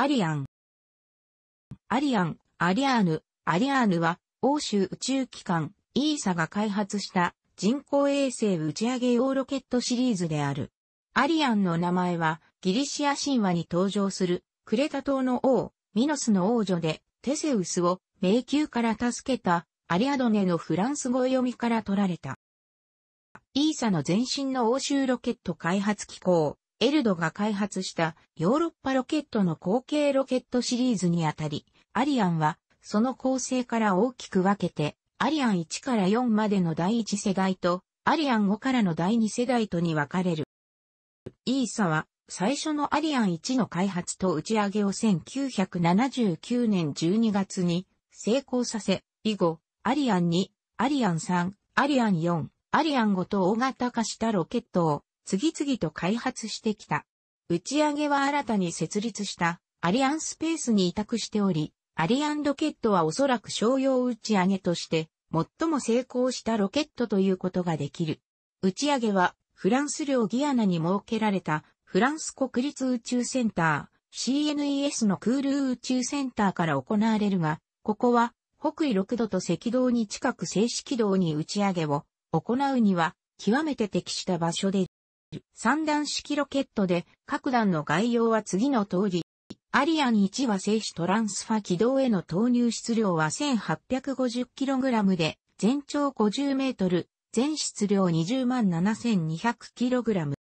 アリアン。アリアン、アリアーヌ、アリアーヌは、欧州宇宙機関、イーサが開発した人工衛星打ち上げ用ロケットシリーズである。アリアンの名前は、ギリシア神話に登場する、クレタ島の王、ミノスの王女で、テセウスを迷宮から助けた、アリアドネのフランス語読みから取られた。イーサの前身の欧州ロケット開発機構、エルドが開発したヨーロッパロケットの後継ロケットシリーズにあたり、アリアンはその構成から大きく分けて、アリアン1から4までの第1世代と、アリアン5からの第2世代とに分かれる。イーサは最初のアリアン1の開発と打ち上げを1979年12月に成功させ、以後、アリアン2、アリアン3、アリアン4、アリアン5と大型化したロケットを次々と開発してきた。打ち上げは新たに設立したアリアンスペースに委託しており、アリアンロケットはおそらく商用打ち上げとして最も成功したロケットということができる。打ち上げはフランス領ギアナに設けられたフランス国立宇宙センター CNES のクール宇宙センターから行われるが、ここは北緯6度と赤道に近く静止軌道に打ち上げを行うには極めて適した場所で三段式ロケットで、各段の概要は次の通り。アリアン1は静止トランスファ軌道への投入質量は 1850kg で、全長 50m、全質量 207,200kg。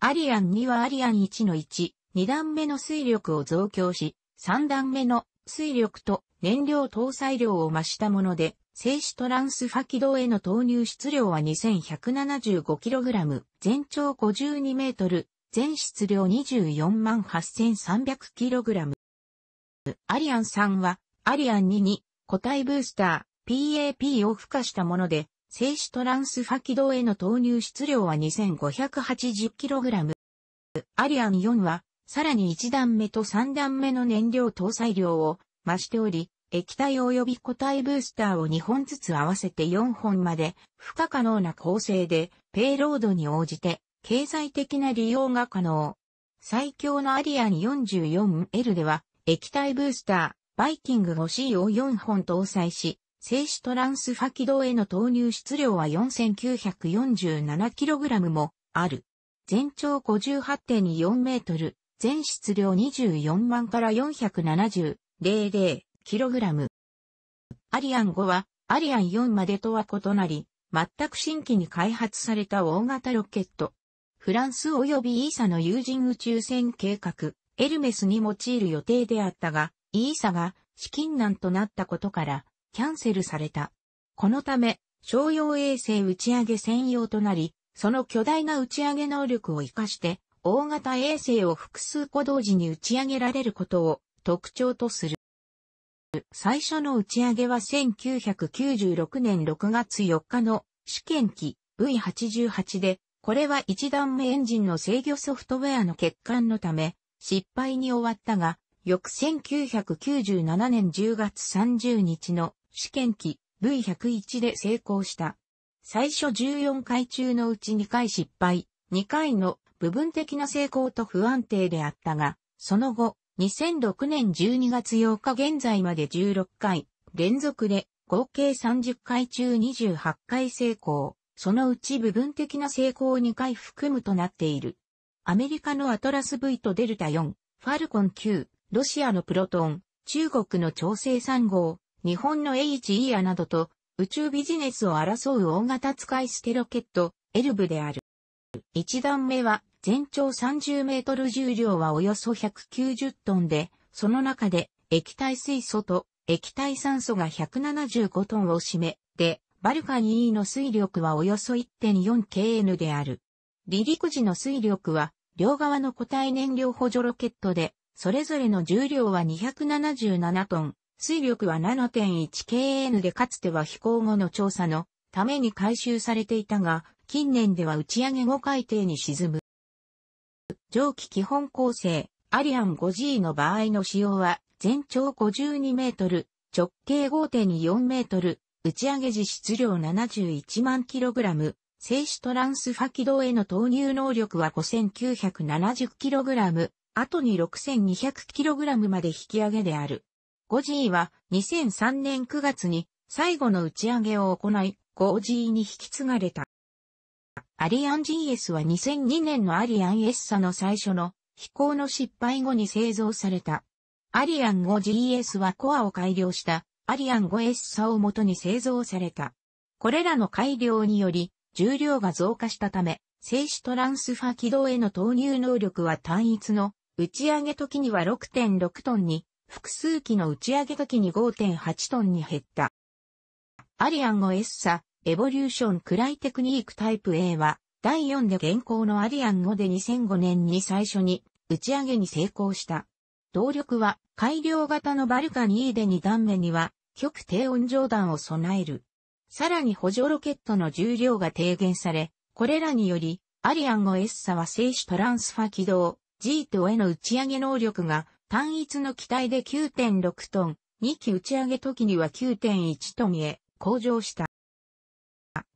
アリアン2はアリアン1の1、2段目の水力を増強し、3段目の水力と燃料搭載量を増したもので、静止トランスファ軌道への投入質量は 2175kg、全長52メートル、全質量24万 8300kg。アリアン3は、アリアン2に個体ブースター、PAP を付加したもので、静止トランスファ軌道への投入質量は 2580kg。アリアン4は、さらに1段目と3段目の燃料搭載量を増しており、液体及び固体ブースターを2本ずつ合わせて4本まで不可可能な構成でペイロードに応じて経済的な利用が可能。最強のアリアン 44L では液体ブースター、バイキング 5C を4本搭載し、静止トランスファ軌道への投入質量は 4947kg もある。全長58.24メートル、全質量24万から470、00、kg。アリアン5は、アリアン4までとは異なり、全く新規に開発された大型ロケット。フランス及びイーサの有人宇宙船計画、エルメスに用いる予定であったが、イーサが資金難となったことから、キャンセルされた。このため、商用衛星打ち上げ専用となり、その巨大な打ち上げ能力を活かして、大型衛星を複数個同時に打ち上げられることを特徴とする。最初の打ち上げは1996年6月4日の試験機 V88 で、これは一段目エンジンの制御ソフトウェアの欠陥のため、失敗に終わったが、翌1997年10月30日の試験機 V101 で成功した。最初14回中のうち2回失敗、2回の部分的な成功と不安定であったが、その後、2006年12月8日現在まで16回、連続で合計30回中28回成功、そのうち部分的な成功2回含むとなっている。アメリカのアトラス V とデルタ4、ファルコン9、ロシアのプロトン、中国の調整3号、日本の HE アなどと宇宙ビジネスを争う大型使い捨てロケット、エルブである。1段目は全長30メートル重量はおよそ190トンで、その中で液体水素と液体酸素が175トンを占め、で、バルカニ E の水力はおよそ 1.4kN である。離陸時の水力は、両側の固体燃料補助ロケットで、それぞれの重量は277トン、水力は 7.1kN でかつては飛行後の調査のために回収されていたが、近年では打ち上げ後海底に沈む蒸気基本構成、アリアン 5G の場合の使用は、全長52メートル、直径5.4 2メートル、打ち上げ時質量71万キログラム、静止トランスファ軌道への投入能力は 5970kg、後に 6200kg まで引き上げである。5G は2003年9月に最後の打ち上げを行い、5G に引き継がれた。アリアン GS は2002年のアリアン S 社の最初の飛行の失敗後に製造された。アリアン 5GS はコアを改良したアリアン 5S 社をもとに製造された。これらの改良により重量が増加したため、静止トランスファ軌道への投入能力は単一の打ち上げ時には6.6トンに、複数機の打ち上げ時に5.8トンに減った。アリアン 5S 社エボリューションクライテクニークタイプ A は、第4で現行のアリアン5で2005年に最初に打ち上げに成功した。動力は改良型のバルカニーで2段目には極低温上段を備える。さらに補助ロケットの重量が低減され、これらにより、アリアン 5S 差は静止トランスファ軌道、G と A の打ち上げ能力が単一の機体で9.6トン、2機打ち上げ時には9.1トンへ向上した。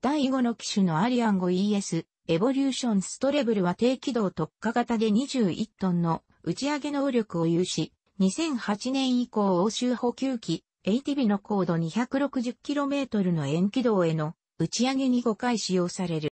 第5の機種のアリアン 5ES エボリューションストレブルは低軌道特化型で21トンの打ち上げ能力を有し、2008年以降欧州補給機 ATB の高度 260km の延軌道への打ち上げに5回使用される。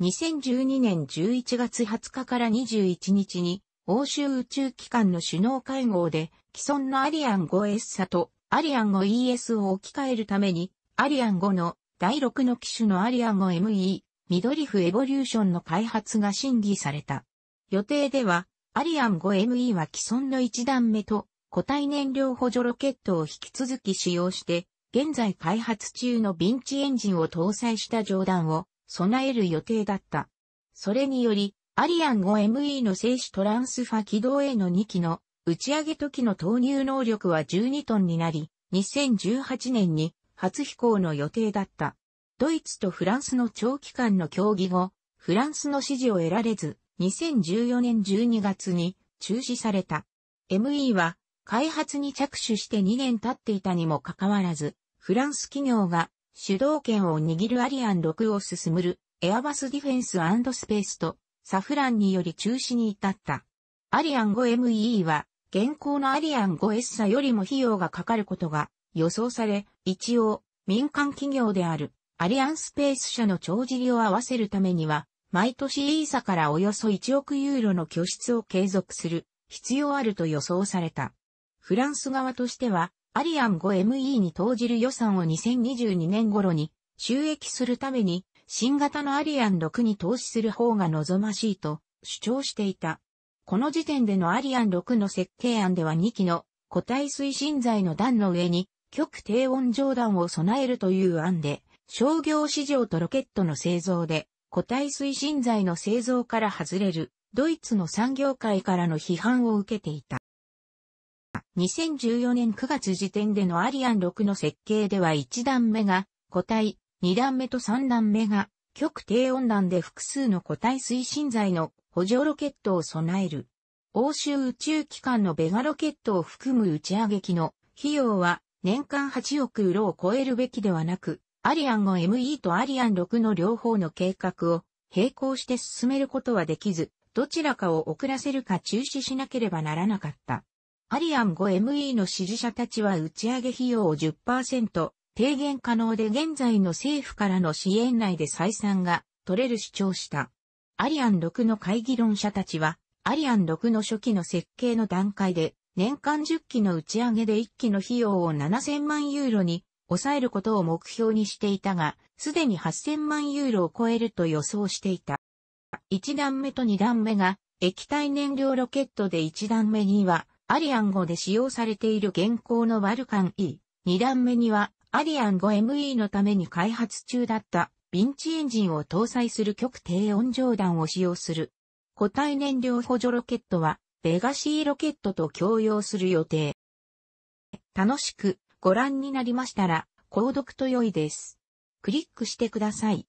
2012年11月20日から21日に欧州宇宙機関の首脳会合で既存のアリアン 5S 社とアリアン 5ES を置き換えるためにアリアン5の第6の機種のアリアゴ ME、ミドリフエボリューションの開発が審議された。予定では、アリアン 5ME は既存の1段目と固体燃料補助ロケットを引き続き使用して、現在開発中のビンチエンジンを搭載した上段を備える予定だった。それにより、アリアン 5ME の静止トランスファ軌道への2機の打ち上げ時の投入能力は12トンになり、2018年に初飛行の予定だった。ドイツとフランスの長期間の協議後、フランスの支持を得られず、2014年12月に中止された。ME は開発に着手して2年経っていたにもかかわらず、フランス企業が主導権を握るアリアン6を進むるエアバスディフェンススペースとサフランにより中止に至った。アリアン 5ME は現行のアリアン 5S よりも費用がかかることが予想され、一応、民間企業である、アリアンスペース社の帳尻を合わせるためには、毎年イーサからおよそ1億ユーロの拠出を継続する必要あると予想された。フランス側としては、アリアン 5ME に投じる予算を2022年頃に収益するために、新型のアリアン6に投資する方が望ましいと主張していた。この時点でのアリアン6の設計案では2機の固体推進剤の段の上に極低温上段を備えるという案で、商業市場とロケットの製造で、固体推進剤の製造から外れる、ドイツの産業界からの批判を受けていた。2014年9月時点でのアリアン6の設計では1段目が固体、2段目と3段目が極低温段で複数の固体推進剤の補助ロケットを備える。欧州宇宙機関のベガロケットを含む打ち上げ機の費用は年間8億ウロを超えるべきではなく、アリアン5 ME とアリアン6の両方の計画を並行して進めることはできず、どちらかを遅らせるか中止しなければならなかった。アリアン 5ME の支持者たちは打ち上げ費用を10%低減可能で現在の政府からの支援内で採算が取れる主張した。アリアン6の会議論者たちは、アリアン6の初期の設計の段階で年間10機の打ち上げで1機の費用を7000万ユーロに抑えることを目標にしていたが、すでに8000万ユーロを超えると予想していた。1段目と2段目が液体燃料ロケットで1段目にはアリアン5で使用されている現行のワルカン E、2段目にはアリアン 5ME のために開発中だったビンチエンジンを搭載する極低温上弾を使用する。固体燃料補助ロケットはレガシーロケットと共用する予定。楽しくご覧になりましたら、購読と良いです。クリックしてください。